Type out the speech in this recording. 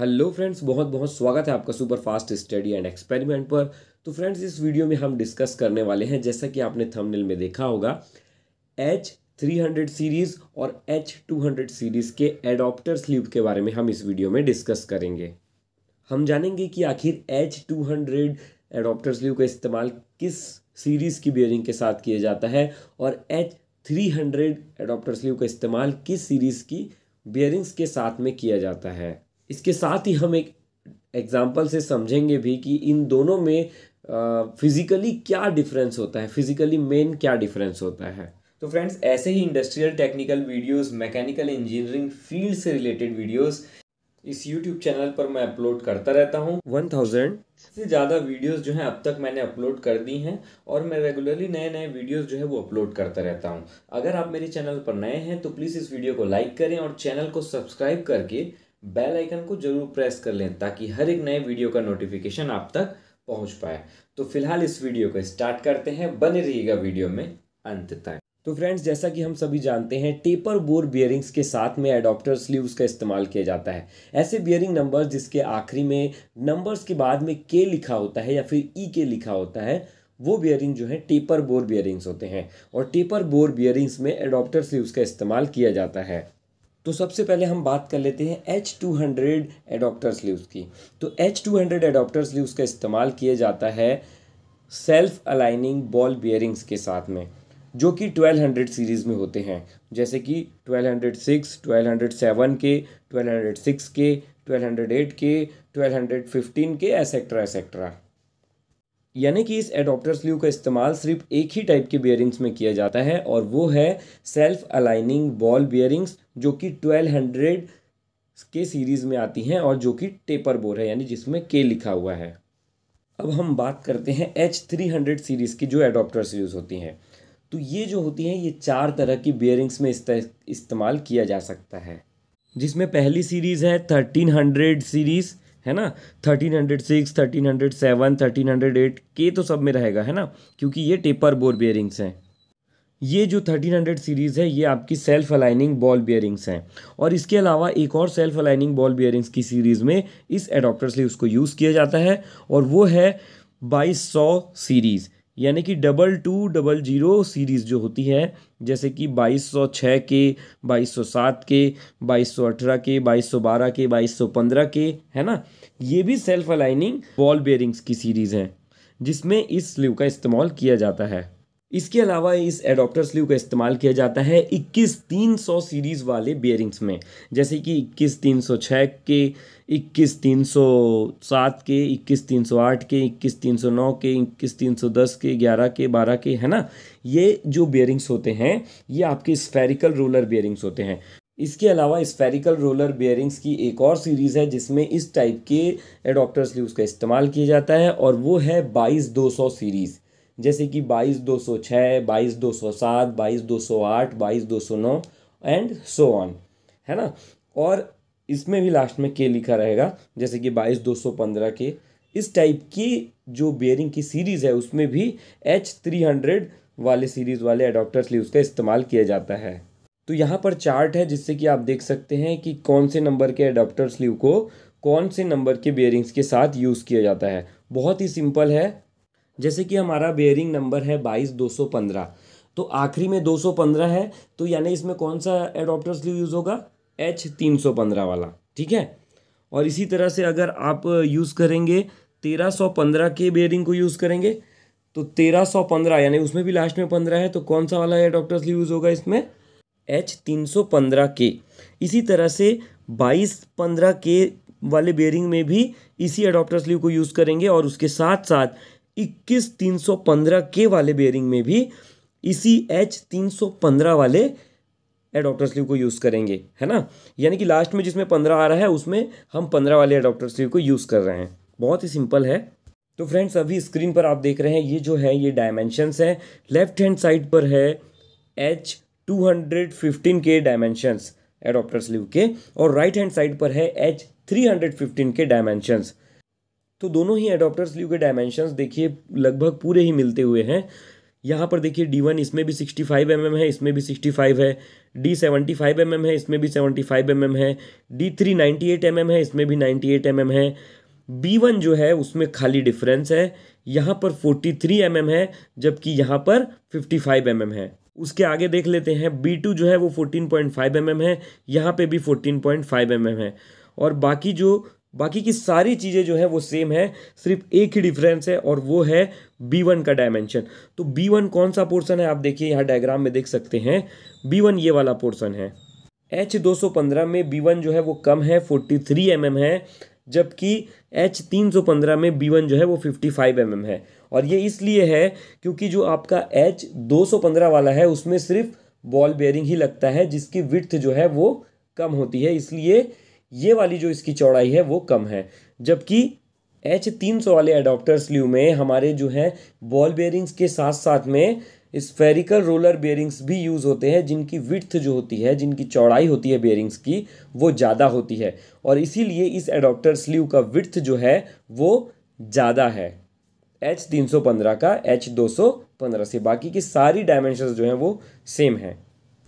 hello friends बहुत बहुत स्वागत है आपका super fast study and experiment पर तो फ्रेंड्स इस वीडियो में हम डिस्कस करने वाले हैं जैसा कि आपने थंबनेल में देखा होगा एच थ्री हंड्रेड सीरीज़ और एच टू हंड्रेड सीरीज़ के एडॉप्टर स्लीव के बारे में हम इस वीडियो में डिस्कस करेंगे हम जानेंगे कि आखिर H two hundred adapter sleeve का इस्तेमाल किस सीरीज़ की बियरिंग के साथ किया जाता है और H three hundred adapter sleeve का इस्तेमाल किस सीरीज़ की बियरिंग्स के साथ में किया जाता है इसके साथ ही हम एक एग्ज़ाम्पल से समझेंगे भी कि इन दोनों में फिज़िकली क्या डिफरेंस होता है फिज़िकली मेन क्या डिफरेंस होता है तो फ्रेंड्स ऐसे ही industrial technical videos mechanical engineering field से रिलेटेड वीडियोस इस यूट्यूब चैनल पर मैं अपलोड करता रहता हूँ वन थाउजेंड से ज़्यादा वीडियोस जो हैं अब तक मैंने अपलोड कर दी हैं और मैं रेगुलरली नए नए वीडियोस जो है वो अपलोड करता रहता हूँ अगर आप मेरे चैनल पर नए हैं तो प्लीज़ इस वीडियो को लाइक करें और चैनल को सब्सक्राइब करके बेल आइकन को जरूर प्रेस कर लें ताकि हर एक नए वीडियो का नोटिफिकेशन आप तक पहुंच पाए तो फिलहाल इस वीडियो को स्टार्ट करते हैं बने रहिएगा वीडियो में अंत तक तो फ्रेंड्स जैसा कि हम सभी जानते हैं टेपर बोर बियरिंग्स के साथ में एडोप्टर स्लीव्स का इस्तेमाल किया जाता है ऐसे बियरिंग नंबर्स जिसके आखिरी में नंबर्स के बाद में के लिखा होता है या फिर ई e के लिखा होता है वो बियरिंग जो है टेपर बोर बियरिंग्स होते हैं और टेपर बोर बियरिंग्स में एडोप्टर स्लीव्स का इस्तेमाल किया जाता है तो सबसे पहले हम बात कर लेते हैं H two hundred adapter sleeves की तो H two hundred adapter sleeves का इस्तेमाल किया जाता है सेल्फ अलाइनिंग बॉल बियरिंग्स के साथ में जो कि 1200 सीरीज़ में होते हैं जैसे कि 1206, 1207 के 1206 के 1208 के 1215 के एसेट्रा एसेट्रा यानी कि इस एडोप्टर स्लीव का इस्तेमाल सिर्फ एक ही टाइप के बियरिंग्स में किया जाता है और वो है सेल्फ अलाइनिंग बॉल बियरिंग्स जो कि ट्वेल्व हंड्रेड के सीरीज़ में आती हैं और जो कि टेपर बोर है यानी जिसमें के लिखा हुआ है अब हम बात करते हैं एच थ्री हंड्रेड सीरीज़ की जो एडोप्टर्स यूज़ होती हैं तो ये जो होती हैं ये चार तरह की बियरिंग्स में इस्तेमाल किया जा सकता है जिसमें पहली सीरीज़ है थर्टीन हंड्रेड सीरीज़ है ना thirteen hundred six thirteen hundred seven thirteen hundred eight के तो सब में रहेगा है ना क्योंकि ये टेपर बोर बियरिंग्स हैं ये जो 1300 सीरीज़ है ये आपकी सेल्फ अलाइनिंग बॉल बियरिंग्स हैं और इसके अलावा एक और सेल्फ अलाइनिंग बॉल बियरिंग्स की सीरीज़ में इस एडोप्टर से उसको यूज़ किया जाता है और वो है बाईस सौ सीरीज़ यानी कि double two double zero series जो होती है जैसे कि 2206 के 2207 के 2218 के 2212 के 2215 के है ना ये भी सेल्फ अलाइनिंग बॉल बेयरिंग्स की सीरीज़ हैं जिसमें इस स्लीव का इस्तेमाल किया जाता है इसके अलावा इस एडोप्टर स्लीव का इस्तेमाल किया जाता है इक्कीस तीन सौ सीरीज़ वाले बियरिंग्स में जैसे कि इक्कीस तीन सौ छः के इक्कीस तीन सौ सात के इक्कीस तीन सौ आठ के इक्कीस तीन सौ नौ के इक्कीस तीन सौ दस के ग्यारह के बारह के है ना ये जो बियरिंग्स होते हैं ये आपके स्फेरिकल रोलर बियरिंग्स होते हैं इसके अलावा स्फेरिकल रोलर बियरिंग्स की एक और सीरीज़ है जिसमें इस टाइप के एडोप्टर स्लीव का इस्तेमाल किया जाता है और वो है बाईस दो सौ सीरीज़ जैसे कि बाईस दो सौ छः बाईस दो सौ सात बाईस दो सौ आठ बाईस दो सौ नौ एंड सो ऑन है ना और इसमें भी लास्ट में के लिखा रहेगा जैसे कि बाईस दो सौ पंद्रह के इस टाइप की जो बेयरिंग की सीरीज़ है उसमें भी एच थ्री हंड्रेड वाले सीरीज़ वाले अडोप्टर स्लीव का इस्तेमाल किया जाता है तो यहाँ पर चार्ट है जिससे कि आप देख सकते हैं कि कौन से नंबर के अडोप्टर स्लीव को कौन से नंबर के बेयरिंग्स के साथ यूज़ किया जाता है बहुत ही सिंपल है जैसे कि हमारा बेयरिंग नंबर है बाईस दो सौ पंद्रह तो आखिरी में दो सौ पंद्रह है तो यानी इसमें कौन सा एडोप्टर स्लीव यूज़ होगा एच तीन सौ पंद्रह वाला ठीक है और इसी तरह से अगर आप यूज़ करेंगे तेरह सौ पंद्रह के बेयरिंग को यूज़ करेंगे तो तेरह सौ पंद्रह यानी उसमें भी लास्ट में पंद्रह है तो कौन सा वाला एडोप्टर स्लीव यूज़ होगा इसमें एच तीन सौ पंद्रह के इसी तरह से बाईस पंद्रह के वाले बेयरिंग में भी इसी एडोप्टर स्लीव को यूज़ करेंगे और उसके साथ साथ इक्कीस तीन सौ पंद्रह के वाले बेयरिंग में भी इसी एच तीन सौ पंद्रह वाले एडोप्टर स्लीव को यूज़ करेंगे है ना यानी कि लास्ट में जिसमें पंद्रह आ रहा है उसमें हम पंद्रह वाले एडोप्टर स्लीव को यूज़ कर रहे हैं बहुत ही सिंपल है तो फ्रेंड्स अभी स्क्रीन पर आप देख रहे हैं ये जो है ये डायमेंशंस हैं लेफ्ट हैंड साइड पर है एच टू हंड्रेड फिफ्टीन के डायमेंशंस एडोप्टर स्लीव के और राइट हैंड साइड पर है एच थ्री हंड्रेड फिफ्टीन के डायमेंशंस तो दोनों ही एडोप्टर स्लीव के डायमेंशन देखिए लगभग पूरे ही मिलते हुए हैं यहाँ पर देखिए डी वन इसमें भी सिक्सटी फाइव एम एम है इसमें भी सिक्सटी फाइव है D seventy five M M है इसमें भी सेवेंटी फाइव एम एम है D three ninety eight M M है इसमें भी नाइन्टी एट एम एम है बी वन जो है उसमें खाली डिफरेंस है यहाँ पर फोर्टी थ्री एम एम है जबकि यहाँ पर फिफ्टी फाइव एम एम है उसके आगे देख लेते हैं बी टू जो है वो fourteen point five M M है यहाँ पे भी fourteen point five M M है और बाकी जो बाकी की सारी चीज़ें जो है वो सेम है सिर्फ एक ही डिफरेंस है और वो है बी वन का डायमेंशन तो बी वन कौन सा पोर्सन है आप देखिए यहाँ डायग्राम में देख सकते हैं बी वन ये वाला पोर्सन है एच दो सौ पंद्रह में बी वन जो है वो कम है फोर्टी थ्री एम एम है जबकि एच तीन सौ पंद्रह में बी वन जो है वो फिफ्टी फाइव एम एम है और ये इसलिए है क्योंकि जो आपका एच दो सौ पंद्रह वाला है उसमें सिर्फ बॉल बेयरिंग ही लगता है जिसकी विथ जो है वो कम होती है इसलिए ये वाली जो इसकी चौड़ाई है वो कम है जबकि एच तीन सौ वाले अडोप्टर स्लीव में हमारे जो है बॉल बेयरिंग्स के साथ साथ में स्फेरिकल रोलर बेयरिंग्स भी यूज़ होते हैं जिनकी विथ जो होती है जिनकी चौड़ाई होती है बेयरिंग्स की वो ज़्यादा होती है और इसीलिए इस एडोप्टर स्लीव का विथ जो है वो ज़्यादा है एच तीन सौ पंद्रह का एच दो सौ पंद्रह से बाकी की सारी डायमेंशन जो हैं वो सेम हैं